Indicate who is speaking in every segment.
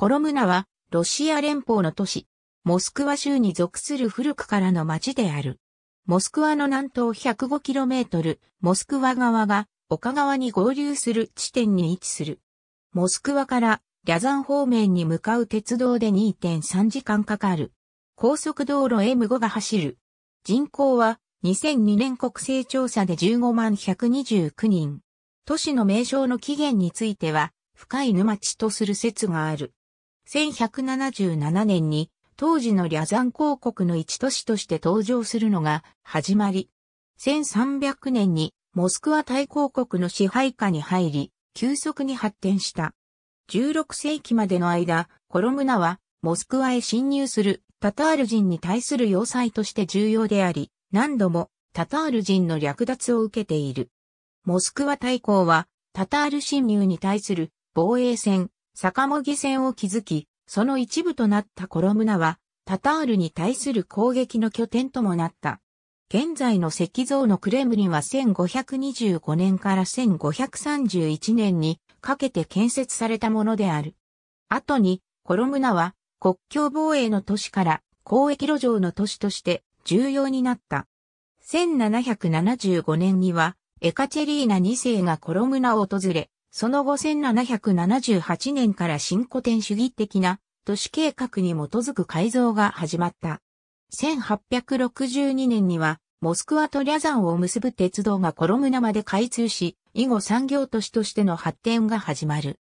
Speaker 1: コロムナは、ロシア連邦の都市、モスクワ州に属する古くからの町である。モスクワの南東 105km、モスクワ側が、丘川に合流する地点に位置する。モスクワから、リャザン方面に向かう鉄道で2.3時間かかる。高速道路 M5 が走る。人口は、2002年国勢調査で15万129人。都市の名称の起源については、深い沼地とする説がある。1177年に当時のリャザン公国の一都市として登場するのが始まり、1300年にモスクワ大公国の支配下に入り、急速に発展した。16世紀までの間、コロムナはモスクワへ侵入するタタール人に対する要塞として重要であり、何度もタタール人の略奪を受けている。モスクワ大公はタタール侵入に対する防衛戦、坂もぎ線を築き、その一部となったコロムナは、タタールに対する攻撃の拠点ともなった。現在の石像のクレムリンは1525年から1531年にかけて建設されたものである。後に、コロムナは国境防衛の都市から交易路上の都市として重要になった。1775年にはエカチェリーナ2世がコロムナを訪れ、その後1778年から新古典主義的な都市計画に基づく改造が始まった。1862年には、モスクワとリャザンを結ぶ鉄道がコロムナまで開通し、以後産業都市としての発展が始まる。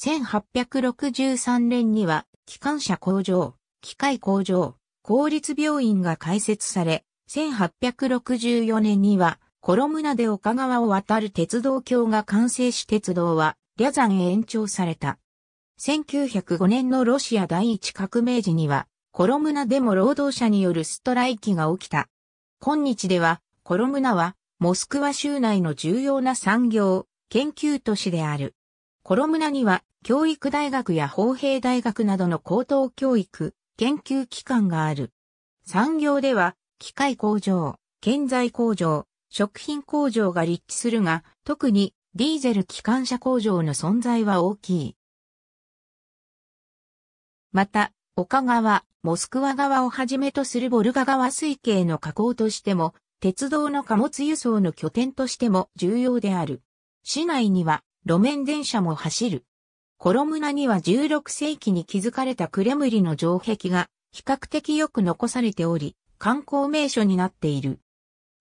Speaker 1: 1863年には、機関車工場、機械工場、公立病院が開設され、1864年にはコロムナで丘川を渡る鉄道橋が完成し鉄道は、リャザンへ延長された。1905年のロシア第一革命時には、コロムナでも労働者によるストライキが起きた。今日では、コロムナは、モスクワ州内の重要な産業、研究都市である。コロムナには、教育大学や法兵大学などの高等教育、研究機関がある。産業では、機械工場、建材工場、食品工場が立地するが、特にディーゼル機関車工場の存在は大きい。また、岡川、モスクワ川をはじめとするボルガ川水系の河口としても、鉄道の貨物輸送の拠点としても重要である。市内には路面電車も走る。コロムナには16世紀に築かれたクレムリの城壁が比較的よく残されており、観光名所になっている。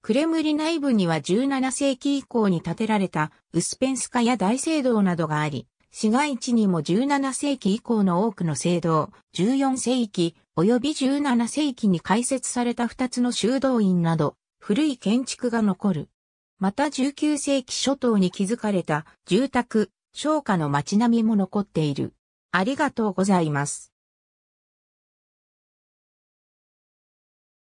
Speaker 1: クレムリ内部には17世紀以降に建てられたウスペンスカや大聖堂などがあり、市街地にも17世紀以降の多くの聖堂、14世紀及び17世紀に開設された2つの修道院など、古い建築が残る。また19世紀初頭に築かれた住宅、商家の街並みも残っている。ありがとうございます。